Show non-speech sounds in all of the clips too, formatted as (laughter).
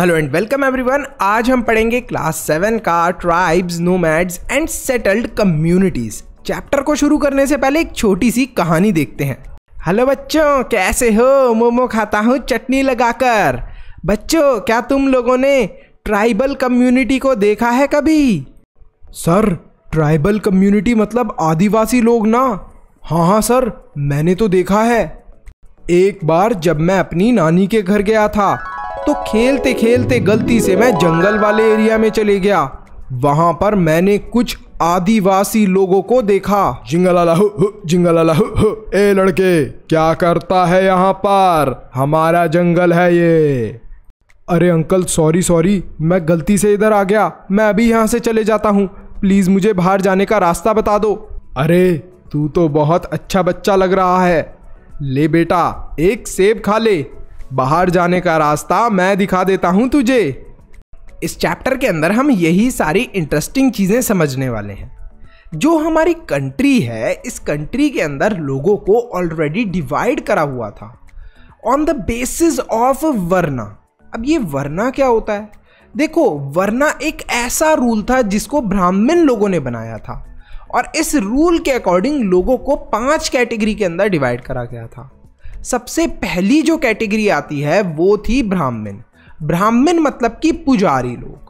hello and welcome everyone आज हम पढ़ेंगे क्लास सेवन का tribes nomads and settled communities chapter को शुरू करने से पहले एक छोटी सी कहानी देखते हैं हेलो बच्चों कैसे हो मोमो खाता हूँ चटनी लगाकर बच्चों क्या तुम लोगों ने ट्राइबल कम्युनिटी को देखा है कभी सर ट्राइबल कम्युनिटी मतलब आदिवासी लोग ना हाँ हाँ सर मैंने तो देखा है एक बार जब मैं अपनी नानी के घर गया था तो खेलते खेलते गलती से मैं जंगल वाले एरिया में चले गया वहां पर मैंने कुछ आदिवासी लोगों को देखा जिंगलाहू जिंगलाहू ए लड़के क्या करता है यहाँ पर हमारा जंगल है ये अरे अंकल सॉरी सॉरी मैं गलती से इधर आ गया मैं अभी यहाँ से चले जाता हूँ प्लीज़ मुझे बाहर जाने का रास्ता बता दो अरे तू तो बहुत अच्छा बच्चा लग रहा है ले बेटा एक सेब खा ले बाहर जाने का रास्ता मैं दिखा देता हूँ तुझे इस चैप्टर के अंदर हम यही सारी इंटरेस्टिंग चीज़ें समझने वाले हैं जो हमारी कंट्री है इस कंट्री के अंदर लोगों को ऑलरेडी डिवाइड करा हुआ था on the basis of varna अब ये वर्ना क्या होता है देखो वर्ना एक ऐसा रूल था जिसको ब्राह्मण लोगों ने बनाया था और इस रूल के अकॉर्डिंग लोगों को पांच कैटेगरी के अंदर डिवाइड करा गया था सबसे पहली जो कैटेगरी आती है वो थी ब्राह्मण ब्राह्मण मतलब कि पुजारी लोग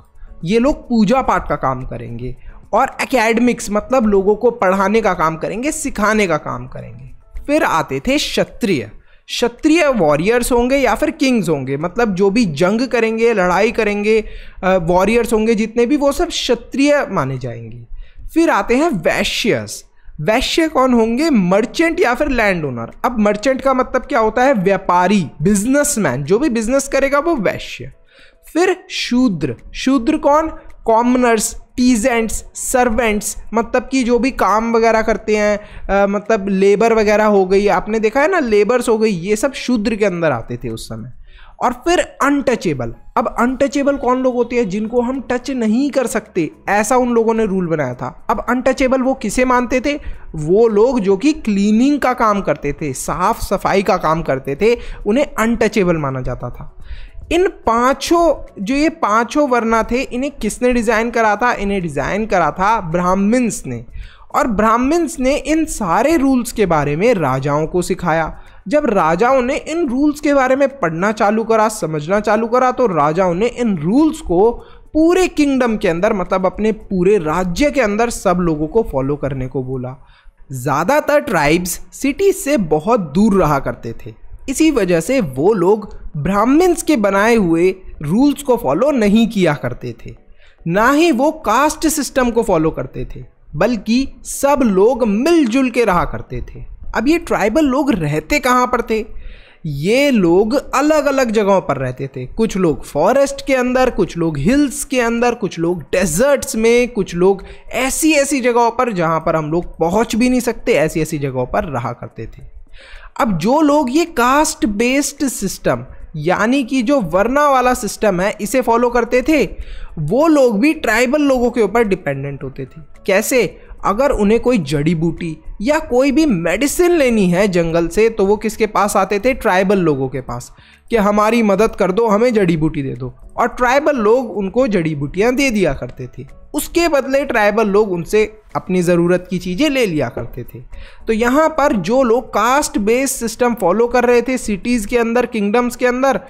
ये लोग पूजा पाठ का काम करेंगे और एकेडमिक्स मतलब लोगों को पढ़ाने का काम करेंगे सिखाने का काम करेंगे फिर आते थे क्षत्रिय क्षत्रिय वॉरियर्स होंगे या फिर किंग्स होंगे मतलब जो भी जंग करेंगे लड़ाई करेंगे वॉरियर्स होंगे जितने भी वो सब क्षत्रिय माने जाएंगे फिर आते हैं वैश्यस वैश्य कौन होंगे मर्चेंट या फिर लैंड ओनर अब मर्चेंट का मतलब क्या होता है व्यापारी बिजनेसमैन जो भी बिजनेस करेगा वो वैश्य फिर शूद्र शूद्र कौन कॉमनर्स पीजेंट्स सर्वेंट्स मतलब कि जो भी काम वगैरह करते हैं आ, मतलब लेबर वगैरह हो गई आपने देखा है ना लेबर्स हो गई ये सब शूद्र के अंदर आते थे उस समय और फिर अनटचेबल अब अनटचेबल कौन लोग होते हैं जिनको हम टच नहीं कर सकते ऐसा उन लोगों ने रूल बनाया था अब अनटचेबल वो किसे मानते थे वो लोग जो कि क्लीनिंग का काम करते थे साफ सफाई का काम करते थे उन्हें अनटचेबल माना जाता था इन पांचों जो ये पांचों वर्णा थे इन्हें किसने डिज़ाइन करा था इन्हें डिज़ाइन करा था ब्राह्मण्स ने और ब्राह्मण्स ने इन सारे रूल्स के बारे में राजाओं को सिखाया जब राजाओं ने इन रूल्स के बारे में पढ़ना चालू करा समझना चालू करा तो राजाओं ने इन रूल्स को पूरे किंगडम के अंदर मतलब अपने पूरे राज्य के अंदर सब लोगों को फॉलो करने को बोला ज़्यादातर ट्राइब्स सिटीज से बहुत दूर रहा करते थे इसी वजह से वो लोग ब्राह्मण्स के बनाए हुए रूल्स को फॉलो नहीं किया करते थे ना ही वो कास्ट सिस्टम को फॉलो करते थे बल्कि सब लोग मिलजुल के रहा करते थे अब ये ट्राइबल लोग रहते कहाँ पर थे ये लोग अलग अलग जगहों पर रहते थे कुछ लोग फॉरेस्ट के अंदर कुछ लोग हिल्स के अंदर कुछ लोग डेजर्ट्स में कुछ लोग ऐसी ऐसी जगहों पर जहाँ पर हम लोग पहुँच भी नहीं सकते ऐसी ऐसी जगहों पर रहा करते थे अब जो लोग ये कास्ट बेस्ड सिस्टम यानी कि जो वरना वाला सिस्टम है इसे फॉलो करते थे वो लोग भी ट्राइबल लोगों के ऊपर डिपेंडेंट होते थे कैसे अगर उन्हें कोई जड़ी बूटी या कोई भी मेडिसिन लेनी है जंगल से तो वो किसके पास आते थे ट्राइबल लोगों के पास कि हमारी मदद कर दो हमें जड़ी बूटी दे दो और ट्राइबल लोग उनको जड़ी बूटियाँ दे दिया करते थे उसके बदले ट्राइबल लोग उनसे अपनी ज़रूरत की चीज़ें ले लिया करते थे तो यहाँ पर जो लोग कास्ट बेस्ड सिस्टम फॉलो कर रहे थे सिटीज़ के अंदर किंगडम्स के अंदर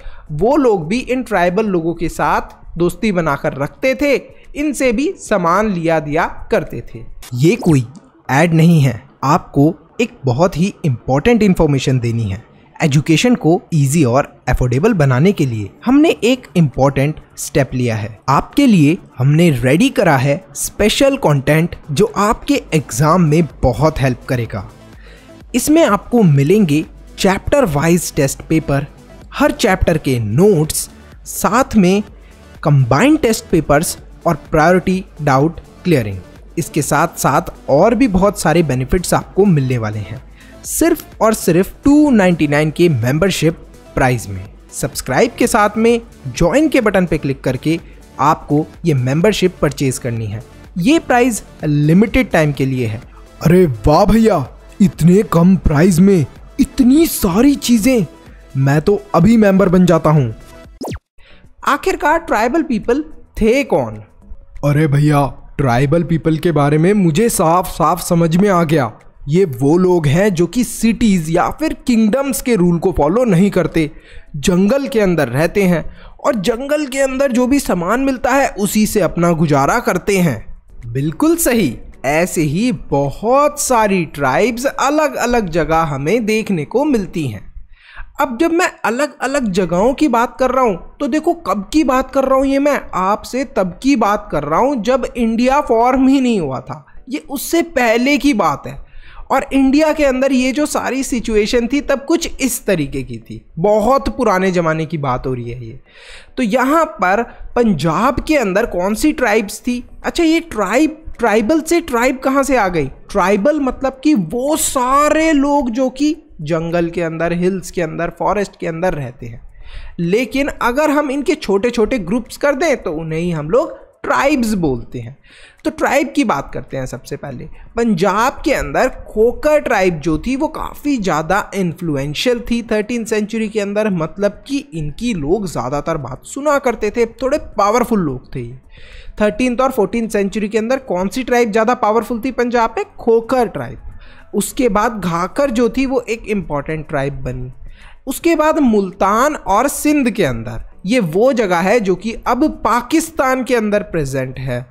वो लोग भी इन ट्राइबल लोगों के साथ दोस्ती बनाकर रखते थे इनसे भी सामान लिया दिया करते थे ये कोई एड नहीं है आपको एक बहुत ही इम्पोर्टेंट इन्फॉर्मेशन देनी है एजुकेशन को इजी और एफोर्डेबल बनाने के लिए हमने एक इम्पोर्टेंट स्टेप लिया है आपके लिए हमने रेडी करा है स्पेशल कंटेंट जो आपके एग्ज़ाम में बहुत हेल्प करेगा इसमें आपको मिलेंगे चैप्टर वाइज टेस्ट पेपर हर चैप्टर के नोट्स साथ में कंबाइंड टेस्ट पेपर्स और प्रायोरिटी डाउट क्लियरिंग इसके साथ साथ और भी बहुत सारे बेनिफिट्स आपको मिलने वाले हैं सिर्फ और सिर्फ 299 के मेंबरशिप प्राइस में सब्सक्राइब के साथ में ज्वाइन के बटन पर क्लिक करके आपको ये मेंबरशिप परचेज करनी है ये प्राइस लिमिटेड टाइम के लिए है अरे वाह भैया इतने कम प्राइस में इतनी सारी चीजें मैं तो अभी मेंबर बन जाता हूँ आखिरकार ट्राइबल पीपल थे कौन अरे भैया ट्राइबल पीपल के बारे में मुझे साफ साफ समझ में आ गया ये वो लोग हैं जो कि सिटीज़ या फिर किंगडम्स के रूल को फॉलो नहीं करते जंगल के अंदर रहते हैं और जंगल के अंदर जो भी सामान मिलता है उसी से अपना गुजारा करते हैं बिल्कुल सही ऐसे ही बहुत सारी ट्राइब्स अलग अलग जगह हमें देखने को मिलती हैं अब जब मैं अलग अलग जगहों की बात कर रहा हूँ तो देखो कब की बात कर रहा हूँ ये मैं आपसे तब की बात कर रहा हूँ जब इंडिया फॉर्म ही नहीं हुआ था ये उससे पहले की बात है और इंडिया के अंदर ये जो सारी सिचुएशन थी तब कुछ इस तरीके की थी बहुत पुराने ज़माने की बात हो रही है ये तो यहाँ पर पंजाब के अंदर कौन सी ट्राइब्स थी अच्छा ये ट्राइब ट्राइबल से ट्राइब कहाँ से आ गई ट्राइबल मतलब कि वो सारे लोग जो कि जंगल के अंदर हिल्स के अंदर फॉरेस्ट के अंदर रहते हैं लेकिन अगर हम इनके छोटे छोटे ग्रुप्स कर दें तो उन्हें ही हम लोग ट्राइब्स बोलते हैं तो ट्राइब की बात करते हैं सबसे पहले पंजाब के अंदर खोकर ट्राइब जो थी वो काफ़ी ज़्यादा इन्फ्लुएंशियल थी थर्टीन सेंचुरी के अंदर मतलब कि इनकी लोग ज़्यादातर बात सुना करते थे थोड़े पावरफुल लोग थे ये थर्टीन और फोर्टीन सेंचुरी के अंदर कौन सी ट्राइब ज़्यादा पावरफुल थी पंजाब में खोकर ट्राइब उसके बाद घाकर जो थी वो एक इम्पॉर्टेंट ट्राइब बनी उसके बाद मुल्तान और सिंध के अंदर ये वो जगह है जो कि अब पाकिस्तान के अंदर प्रेजेंट है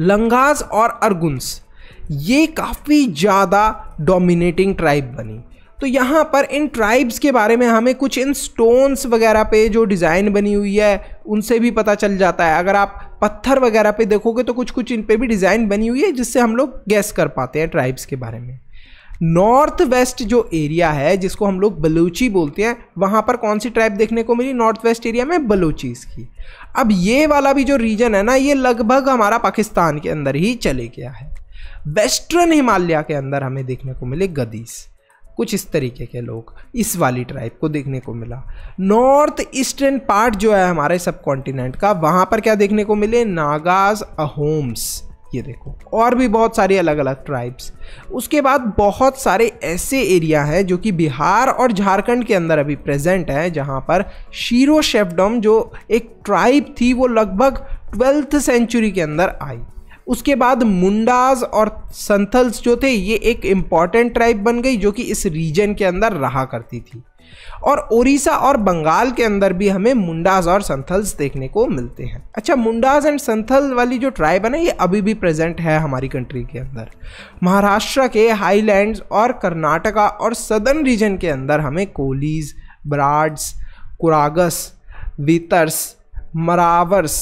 लंगास और अर्गुन्स ये काफ़ी ज़्यादा डोमिनेटिंग ट्राइब बनी तो यहाँ पर इन ट्राइब्स के बारे में हमें कुछ इन स्टोन्स वगैरह पे जो डिज़ाइन बनी हुई है उनसे भी पता चल जाता है अगर आप पत्थर वगैरह पे देखोगे तो कुछ कुछ इन पे भी डिज़ाइन बनी हुई है जिससे हम लोग गैस कर पाते हैं ट्राइब्स के बारे में नॉर्थ वेस्ट जो एरिया है जिसको हम लोग बलूची बोलते हैं वहाँ पर कौन सी ट्राइब देखने को मिली नॉर्थ वेस्ट एरिया में बलूचीज़ की अब ये वाला भी जो रीजन है ना ये लगभग हमारा पाकिस्तान के अंदर ही चले गया है वेस्टर्न हिमालय के अंदर हमें देखने को मिले गदीस कुछ इस तरीके के लोग इस वाली ट्राइब को देखने को मिला नॉर्थ ईस्टर्न पार्ट जो है हमारे सब कॉन्टिनेंट का वहाँ पर क्या देखने को मिले नागाज अहोम्स ये देखो और भी बहुत सारी अलग अलग ट्राइब्स उसके बाद बहुत सारे ऐसे एरिया हैं जो कि बिहार और झारखंड के अंदर अभी प्रेजेंट हैं जहाँ पर शीरो शेफडम जो एक ट्राइब थी वो लगभग ट्वेल्थ सेंचुरी के अंदर आई उसके बाद मुंडाज और संथल्स जो थे ये एक इम्पॉर्टेंट ट्राइब बन गई जो कि इस रीजन के अंदर रहा करती थी और ओडिशा और बंगाल के अंदर भी हमें मुंडाज और संथल्स देखने को मिलते हैं अच्छा मुंडाज एंड संथल वाली जो ट्राइब है ना ये अभी भी प्रेजेंट है हमारी कंट्री के अंदर महाराष्ट्र के हाईलैंड्स और कर्नाटका और सदर्न रीजन के अंदर हमें कोलीज ब्राड्स कुरागस वीतर्स मरावर्स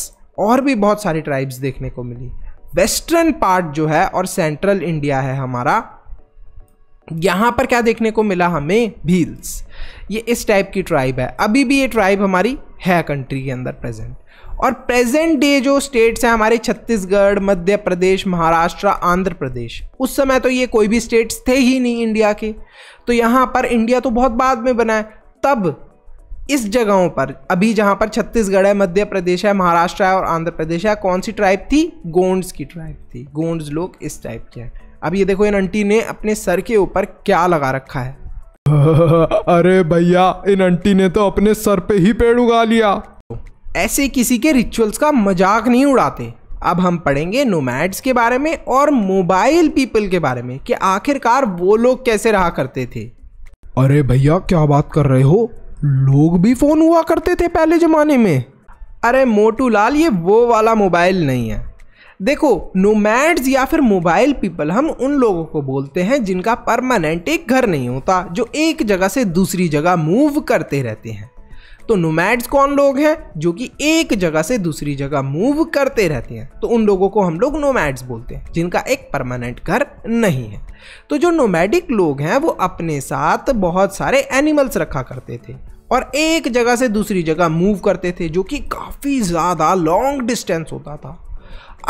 और भी बहुत सारी ट्राइब्स देखने को मिली वेस्टर्न पार्ट जो है और सेंट्रल इंडिया है हमारा यहाँ पर क्या देखने को मिला हमें भील्स ये इस टाइप की ट्राइब है अभी भी ये ट्राइब हमारी है कंट्री के अंदर प्रेजेंट और प्रेजेंट डे जो स्टेट्स हैं हमारे छत्तीसगढ़ मध्य प्रदेश महाराष्ट्र आंध्र प्रदेश उस समय तो ये कोई भी स्टेट्स थे ही नहीं इंडिया के तो यहाँ पर इंडिया तो बहुत बाद में बना है तब इस जगहों पर अभी जहाँ पर छत्तीसगढ़ है मध्य प्रदेश है महाराष्ट्र है और आंध्र प्रदेश है कौन सी ट्राइब थी गोंड्स की ट्राइब थी गोंड्स लोग इस टाइप के हैं अब ये देखो इन आंटी ने अपने सर के ऊपर क्या लगा रखा है (laughs) अरे भैया इन आंटी ने तो अपने सर पे ही पेड़ उगा लिया ऐसे किसी के रिचुअल्स का मजाक नहीं उड़ाते अब हम पढ़ेंगे नोमैड्स के बारे में और मोबाइल पीपल के बारे में कि आखिरकार वो लोग कैसे रहा करते थे अरे भैया क्या बात कर रहे हो लोग भी फ़ोन हुआ करते थे पहले ज़माने में अरे मोटू लाल ये वो वाला मोबाइल नहीं है देखो नोमैड्स या फिर मोबाइल पीपल हम उन लोगों को बोलते हैं जिनका परमानेंट एक घर नहीं होता जो एक जगह से दूसरी जगह मूव करते रहते हैं तो नोमैड्स कौन लोग हैं जो कि एक जगह से दूसरी जगह मूव करते रहते हैं तो उन लोगों को हम लोग नोमैड्स बोलते हैं जिनका एक परमानेंट घर नहीं है तो जो नोमैडिक लोग हैं वो अपने साथ बहुत सारे एनिमल्स रखा करते थे और एक जगह से दूसरी जगह मूव करते थे जो कि काफ़ी ज़्यादा लॉन्ग डिस्टेंस होता था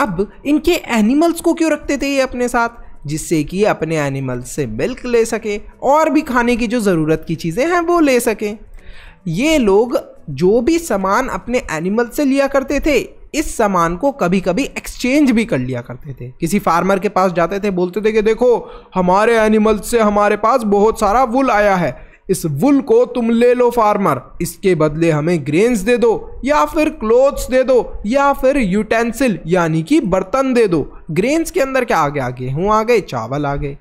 अब इनके एनिमल्स को क्यों रखते थे ये अपने साथ जिससे कि अपने एनिमल्स से मिल्क ले सके और भी खाने की जो ज़रूरत की चीज़ें हैं वो ले सकें ये लोग जो भी सामान अपने एनिमल से लिया करते थे इस सामान को कभी कभी एक्सचेंज भी कर लिया करते थे किसी फार्मर के पास जाते थे बोलते थे कि देखो हमारे एनिमल से हमारे पास बहुत सारा वुल आया है इस वुल को तुम ले लो फार्मर इसके बदले हमें ग्रेन्स दे दो या फिर क्लोथ्स दे दो या फिर यूटेंसिल यानी कि बर्तन दे दो ग्रेन्स के अंदर क्या आ गया गेहूँ आ गए चावल आ गए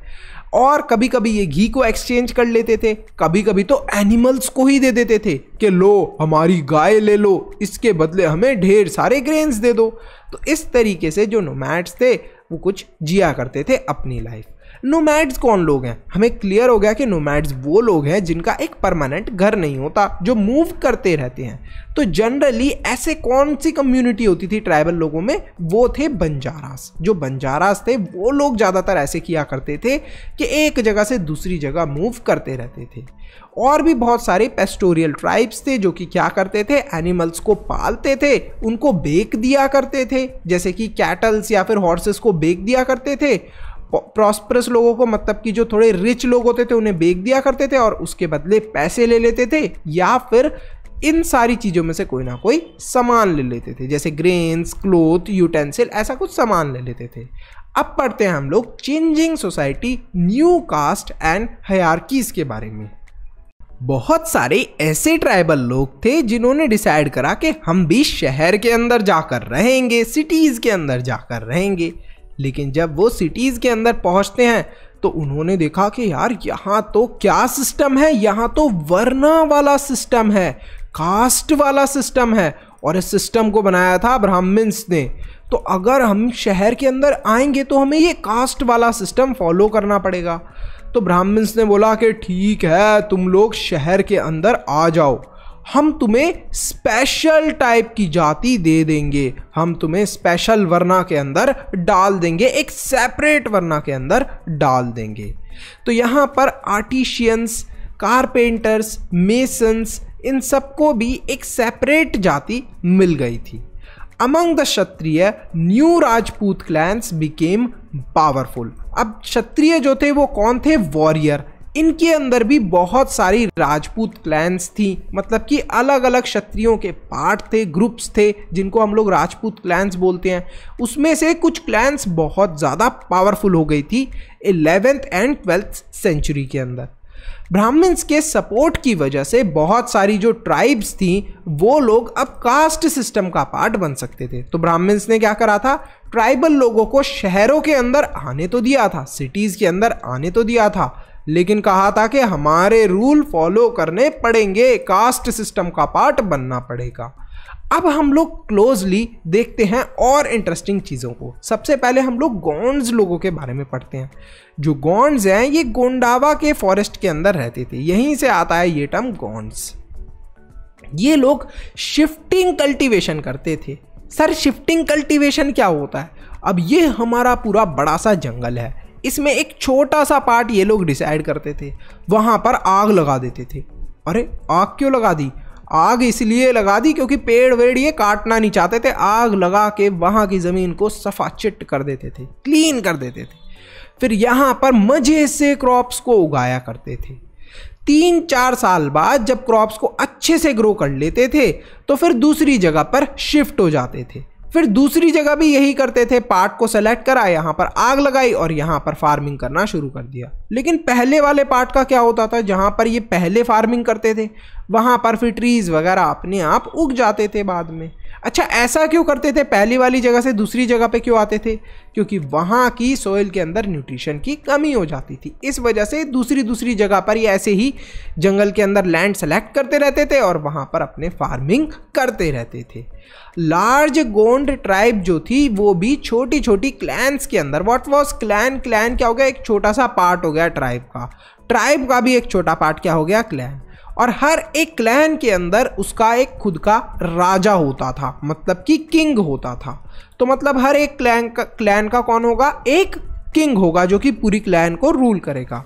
और कभी कभी ये घी को एक्सचेंज कर लेते थे कभी कभी तो एनिमल्स को ही दे देते थे कि लो हमारी गाय ले लो इसके बदले हमें ढेर सारे ग्रेन्स दे दो तो इस तरीके से जो नोमैट्स थे वो कुछ जिया करते थे अपनी लाइफ नोमैड्स कौन लोग हैं हमें क्लियर हो गया कि नोमैड्स वो लोग हैं जिनका एक परमानेंट घर नहीं होता जो मूव करते रहते हैं तो जनरली ऐसे कौन सी कम्युनिटी होती थी ट्राइबल लोगों में वो थे बंजारास जो बंजारास थे वो लोग ज़्यादातर ऐसे किया करते थे कि एक जगह से दूसरी जगह मूव करते रहते थे और भी बहुत सारे पेस्टोरियल ट्राइब्स थे जो कि क्या करते थे एनिमल्स को पालते थे उनको बेक दिया करते थे जैसे कि कैटल्स या फिर हॉर्सेस को बेक दिया करते थे प्रॉस्परस लोगों को मतलब कि जो थोड़े रिच लोग होते थे उन्हें बेच दिया करते थे और उसके बदले पैसे ले लेते थे या फिर इन सारी चीज़ों में से कोई ना कोई सामान ले लेते थे जैसे ग्रेन्स क्लोथ यूटेंसिल ऐसा कुछ सामान ले लेते थे अब पढ़ते हैं हम लोग changing society new caste and hierarchies के बारे में बहुत सारे ऐसे ट्राइबल लोग थे जिन्होंने डिसाइड करा कि हम भी शहर के अंदर जाकर रहेंगे सिटीज़ के अंदर जाकर रहेंगे लेकिन जब वो सिटीज़ के अंदर पहुंचते हैं तो उन्होंने देखा कि यार यहाँ तो क्या सिस्टम है यहाँ तो वरना वाला सिस्टम है कास्ट वाला सिस्टम है और इस सिस्टम को बनाया था ब्राह्मण्स ने तो अगर हम शहर के अंदर आएंगे तो हमें ये कास्ट वाला सिस्टम फॉलो करना पड़ेगा तो ब्राह्मण्स ने बोला कि ठीक है तुम लोग शहर के अंदर आ जाओ हम तुम्हें स्पेशल टाइप की जाति दे देंगे हम तुम्हें स्पेशल वरना के अंदर डाल देंगे एक सेपरेट वरना के अंदर डाल देंगे तो यहाँ पर आर्टिशियंस कारपेंटर्स मेसन्स इन सबको भी एक सेपरेट जाति मिल गई थी among the Kshatriya new Rajput clans became powerful अब क्षत्रिय जो थे वो कौन थे वॉरियर इनके अंदर भी बहुत सारी राजपूत क्लैंस थी मतलब कि अलग अलग क्षत्रियों के पार्ट थे ग्रुप्स थे जिनको हम लोग राजपूत क्लैंस बोलते हैं उसमें से कुछ क्लैंस बहुत ज़्यादा पावरफुल हो गई थी एलेवेंथ एंड ट्वेल्थ सेंचुरी के अंदर ब्राह्मण्स के सपोर्ट की वजह से बहुत सारी जो ट्राइब्स थी वो लोग अब कास्ट सिस्टम का पार्ट बन सकते थे तो ब्राह्मण्स ने क्या करा था ट्राइबल लोगों को शहरों के अंदर आने तो दिया था सिटीज़ के अंदर आने तो दिया था लेकिन कहा था कि हमारे रूल फॉलो करने पड़ेंगे कास्ट सिस्टम का पार्ट बनना पड़ेगा अब हम लोग क्लोजली देखते हैं और इंटरेस्टिंग चीज़ों को सबसे पहले हम लोग गोंड्स लोगों के बारे में पढ़ते हैं जो गोंड्स हैं ये गोंडावा के फॉरेस्ट के अंदर रहते थे यहीं से आता है ये टर्म गोंड्स ये लोग शिफ्टिंग कल्टीवेशन करते थे सर शिफ्टिंग कल्टीवेशन क्या होता है अब ये हमारा पूरा बड़ा सा जंगल है इसमें एक छोटा सा पार्ट ये लोग डिसाइड करते थे वहाँ पर आग लगा देते थे अरे आग क्यों लगा दी आग इसलिए लगा दी क्योंकि पेड़ वेड़ ये काटना नहीं चाहते थे आग लगा के वहाँ की ज़मीन को सफ़ा चिट कर देते थे क्लीन कर देते थे फिर यहाँ पर मज़े से क्रॉप्स को उगाया करते थे तीन चार साल बाद जब क्रॉप्स को अच्छे से ग्रो कर लेते थे तो फिर दूसरी जगह पर शिफ्ट हो जाते थे फिर दूसरी जगह भी यही करते थे पार्ट को सेलेक्ट करा यहाँ पर आग लगाई और यहाँ पर फार्मिंग करना शुरू कर दिया लेकिन पहले वाले पार्ट का क्या होता था जहाँ पर ये पहले फार्मिंग करते थे वहाँ पर फिर ट्रीज़ वगैरह अपने आप उग जाते थे बाद में अच्छा ऐसा क्यों करते थे पहली वाली जगह से दूसरी जगह पे क्यों आते थे क्योंकि वहाँ की सॉइल के अंदर न्यूट्रिशन की कमी हो जाती थी इस वजह से दूसरी दूसरी जगह पर ये ऐसे ही जंगल के अंदर लैंड सेलेक्ट करते रहते थे और वहाँ पर अपने फार्मिंग करते रहते थे लार्ज गोंड ट्राइब जो थी वो भी छोटी छोटी क्लैंस के अंदर वॉट वॉज क्लैन क्लैन क्या हो गया एक छोटा सा पार्ट हो गया ट्राइब का ट्राइब का भी एक छोटा पार्ट क्या हो गया क्लैन और हर एक क्लैन के अंदर उसका एक खुद का राजा होता था मतलब कि किंग होता था तो मतलब हर एक क्लैन का क्लैन का कौन होगा एक किंग होगा जो कि पूरी क्लैन को रूल करेगा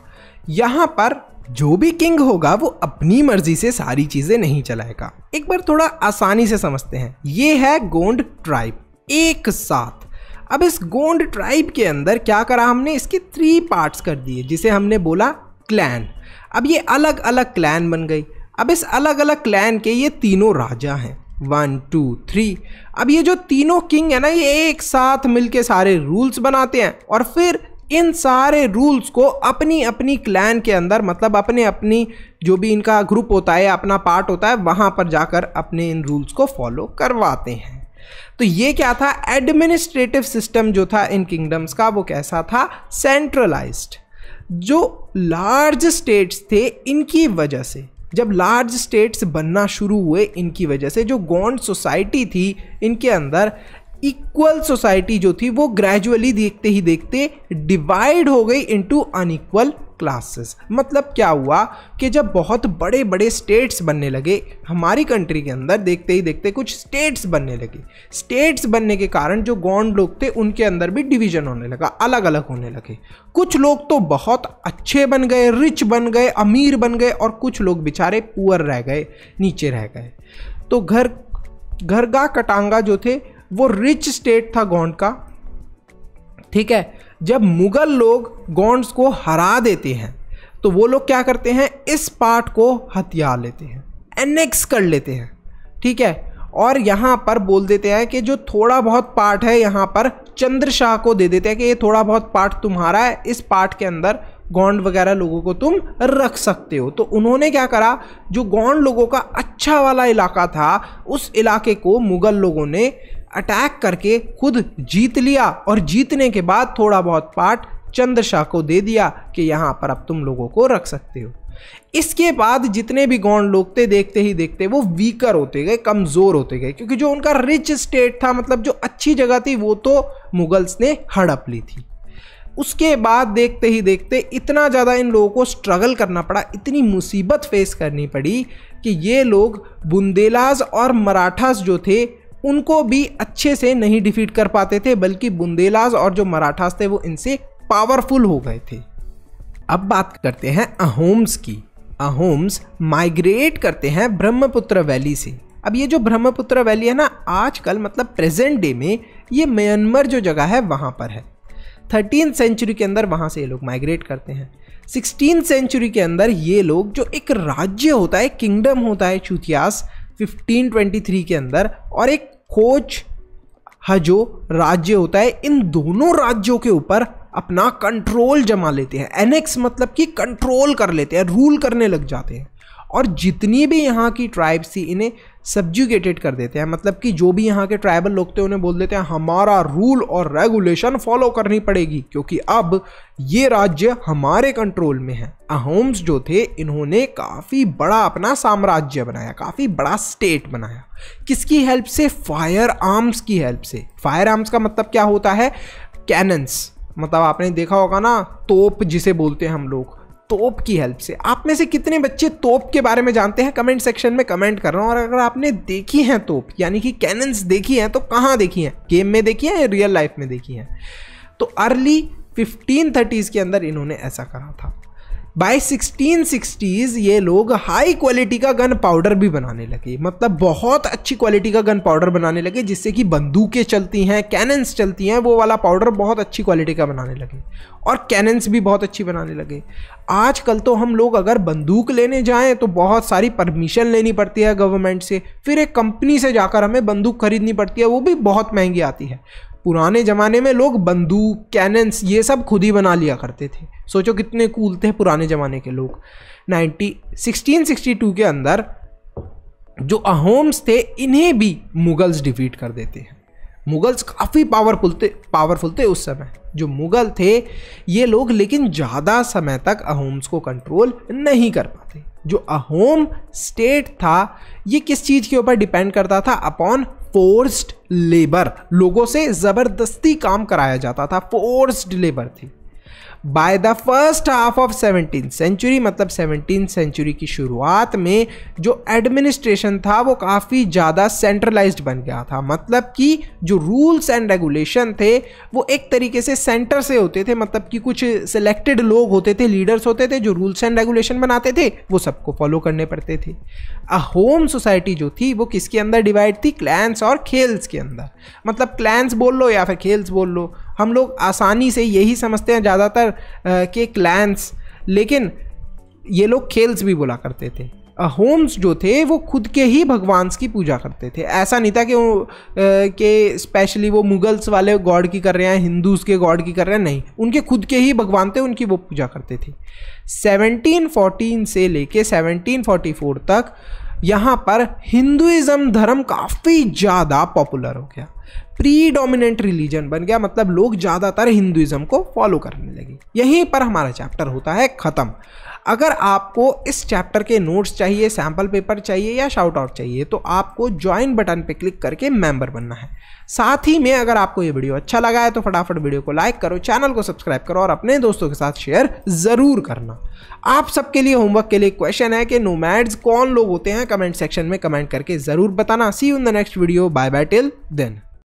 यहाँ पर जो भी किंग होगा वो अपनी मर्जी से सारी चीज़ें नहीं चलाएगा एक बार थोड़ा आसानी से समझते हैं ये है गोंड ट्राइब एक साथ अब इस गोंड ट्राइब के अंदर क्या करा हमने इसके थ्री पार्ट्स कर दिए जिसे हमने बोला क्लैन अब ये अलग अलग क्लैन बन गई अब इस अलग अलग क्लैन के ये तीनों राजा हैं वन टू थ्री अब ये जो तीनों किंग है ना ये एक साथ मिलके सारे रूल्स बनाते हैं और फिर इन सारे रूल्स को अपनी अपनी क्लैन के अंदर मतलब अपने अपनी जो भी इनका ग्रुप होता है अपना पार्ट होता है वहाँ पर जाकर अपने इन रूल्स को फॉलो करवाते हैं तो ये क्या था एडमिनिस्ट्रेटिव सिस्टम जो था इन किंगडम्स का वो कैसा था सेंट्रलाइज्ड जो लार्ज स्टेट्स थे इनकी वजह से जब लार्ज स्टेट्स बनना शुरू हुए इनकी वजह से जो गोंड सोसाइटी थी इनके अंदर इक्वल सोसाइटी जो थी वो ग्रेजुअली देखते ही देखते डिवाइड हो गई इनटू अनइक्वल क्लासेस मतलब क्या हुआ कि जब बहुत बड़े बड़े स्टेट्स बनने लगे हमारी कंट्री के अंदर देखते ही देखते कुछ स्टेट्स बनने लगे स्टेट्स बनने के कारण जो गौंड लोग थे उनके अंदर भी डिवीजन होने लगा अलग अलग होने लगे कुछ लोग तो बहुत अच्छे बन गए रिच बन गए अमीर बन गए और कुछ लोग बेचारे पुअर रह गए नीचे रह गए तो घर घरगा कटांगा जो थे वो रिच स्टेट था गौंड का ठीक है जब मुग़ल लोग गोंड्स को हरा देते हैं तो वो लोग क्या करते हैं इस पार्ट को हथिया लेते हैं एनेक्स कर लेते हैं ठीक है और यहाँ पर बोल देते हैं कि जो थोड़ा बहुत पार्ट है यहाँ पर चंद्रशाह को दे देते हैं कि ये थोड़ा बहुत पार्ट तुम्हारा है इस पार्ट के अंदर गौंड वगैरह लोगों को तुम रख सकते हो तो उन्होंने क्या करा जो गौंड लोगों का अच्छा वाला इलाका था उस इलाके को मुग़ल लोगों ने अटैक करके खुद जीत लिया और जीतने के बाद थोड़ा बहुत पार्ट चंद्रशाह को दे दिया कि यहाँ पर अब तुम लोगों को रख सकते हो इसके बाद जितने भी गौंड लोग थे देखते ही देखते वो वीकर होते गए कमज़ोर होते गए क्योंकि जो उनका रिच स्टेट था मतलब जो अच्छी जगह थी वो तो मुगल्स ने हड़प ली थी उसके बाद देखते ही देखते इतना ज़्यादा इन लोगों को स्ट्रगल करना पड़ा इतनी मुसीबत फेस करनी पड़ी कि ये लोग बुंदेलाज और मराठास जो थे उनको भी अच्छे से नहीं डिफीट कर पाते थे बल्कि बुंदेलाज और जो मराठास थे वो इनसे पावरफुल हो गए थे अब बात करते हैं अहोम्स की अहोम्स माइग्रेट करते हैं ब्रह्मपुत्र वैली से अब ये जो ब्रह्मपुत्र वैली है ना आजकल मतलब प्रेजेंट डे में ये म्यांमार जो जगह है वहाँ पर है थर्टीन सेंचुरी के अंदर वहाँ से ये लोग माइग्रेट करते हैं सिक्सटीन सेंचुरी के अंदर ये लोग जो एक राज्य होता है किंगडम होता है चुतियास 1523 के अंदर और एक कोच हजो राज्य होता है इन दोनों राज्यों के ऊपर अपना कंट्रोल जमा लेते हैं एनेक्स मतलब कि कंट्रोल कर लेते हैं रूल करने लग जाते हैं और जितनी भी यहाँ की ट्राइब्स थी इन्हें सब्जुगेटेड कर देते हैं मतलब कि जो भी यहाँ के ट्राइबल लोग थे उन्हें बोल देते हैं हमारा रूल और रेगुलेशन फॉलो करनी पड़ेगी क्योंकि अब ये राज्य हमारे कंट्रोल में है अहोम्स जो थे इन्होंने काफ़ी बड़ा अपना साम्राज्य बनाया काफ़ी बड़ा स्टेट बनाया किसकी हेल्प से फायर आर्म्स की हेल्प से फायर आर्म्स का मतलब क्या होता है कैनन्स मतलब आपने देखा होगा ना तोप जिसे बोलते हैं हम लोग तोप की हेल्प से आप में से कितने बच्चे तोप के बारे में जानते हैं कमेंट सेक्शन में कमेंट कर रहा हूँ और अगर आपने देखी हैं तोप यानी कि कैनन्स देखी हैं तो कहाँ देखी हैं गेम में देखी हैं या रियल लाइफ में देखी हैं तो अर्ली फिफ्टीन थर्टीज़ के अंदर इन्होंने ऐसा करा था बाई सिक्सटीन सिक्सटीज़ ये लोग हाई क्वालिटी का गन पाउडर भी बनाने लगे मतलब बहुत अच्छी क्वालिटी का गन पाउडर बनाने लगे जिससे कि बंदूकें चलती हैं कैनन्स चलती हैं वो वाला पाउडर बहुत अच्छी क्वालिटी का बनाने लगे और कैनन्स भी बहुत अच्छी बनाने लगे आजकल तो हम लोग अगर बंदूक लेने जाएं तो बहुत सारी परमिशन लेनी पड़ती है गवर्नमेंट से फिर एक कंपनी से जाकर हमें बंदूक खरीदनी पड़ती है वो भी बहुत महंगी आती है पुराने ज़माने में लोग बंदूक कैनन्स ये सब खुद ही बना लिया करते थे सोचो कितने कूल थे पुराने ज़माने के लोग नाइन्टी सिक्सटीन सिक्सटी टू के अंदर जो अहोम्स थे इन्हें भी मुगल्स डिफीट कर देते हैं मुगल्स काफ़ी पावरफुल थे पावरफुल थे उस समय जो मुगल थे ये लोग लेकिन ज़्यादा समय तक अहोम्स को कंट्रोल नहीं कर पाते जो अहोम स्टेट था ये किस चीज़ के ऊपर डिपेंड करता था अपॉन फोर्स्ड लेबर लोगों से ज़बरदस्ती काम कराया जाता था फोर्स्ड लेबर थी by the first half of seventeen century मतलब सेवनटीन सेंचुरी की शुरुआत में जो एडमिनिस्ट्रेशन था वो काफ़ी ज़्यादा सेंट्रलाइज्ड बन गया था मतलब कि जो रूल्स एंड रेगुलेशन थे वो एक तरीके से सेंटर से होते थे मतलब कि कुछ सिलेक्टेड लोग होते थे लीडर्स होते थे जो रूल्स एंड रेगुलेशन बनाते थे वो सबको फॉलो करने पड़ते थे अ होम सोसाइटी जो थी वो किसके अंदर डिवाइड थी क्लैंस और खेल्स के अंदर मतलब क्लैंस बोल लो या फिर खेल्स बोल लो हम लोग आसानी से यही समझते हैं ज़्यादातर के क्लैंस लेकिन ये लोग खेल्स भी बोला करते थे होम्स जो थे वो खुद के ही भगवान्स की पूजा करते थे ऐसा नहीं था कि के स्पेशली वो मुगल्स वाले गॉड की कर रहे हैं हिंदूज के गॉड की कर रहे हैं नहीं उनके खुद के ही भगवान थे उनकी वो पूजा करते थे 1714 से लेके 1744 तक यहाँ पर हिंदुज़म धर्म काफ़ी ज़्यादा पॉपुलर हो गया प्री डोमिनेंट रिलीजन बन गया मतलब लोग ज़्यादातर हिंदुज़म को फॉलो करने लगे यहीं पर हमारा चैप्टर होता है ख़त्म अगर आपको इस चैप्टर के नोट्स चाहिए सैम्पल पेपर चाहिए या शाउट आउट चाहिए तो आपको ज्वाइन बटन पर क्लिक करके मेंबर बनना है साथ ही में अगर आपको ये वीडियो अच्छा लगा है तो फटाफट वीडियो को लाइक करो चैनल को सब्सक्राइब करो और अपने दोस्तों के साथ शेयर ज़रूर करना आप सबके लिए होमवर्क के लिए क्वेश्चन है कि नोमैड्स कौन लोग होते हैं कमेंट सेक्शन में कमेंट करके ज़रूर बताना see in the next video bye bye till then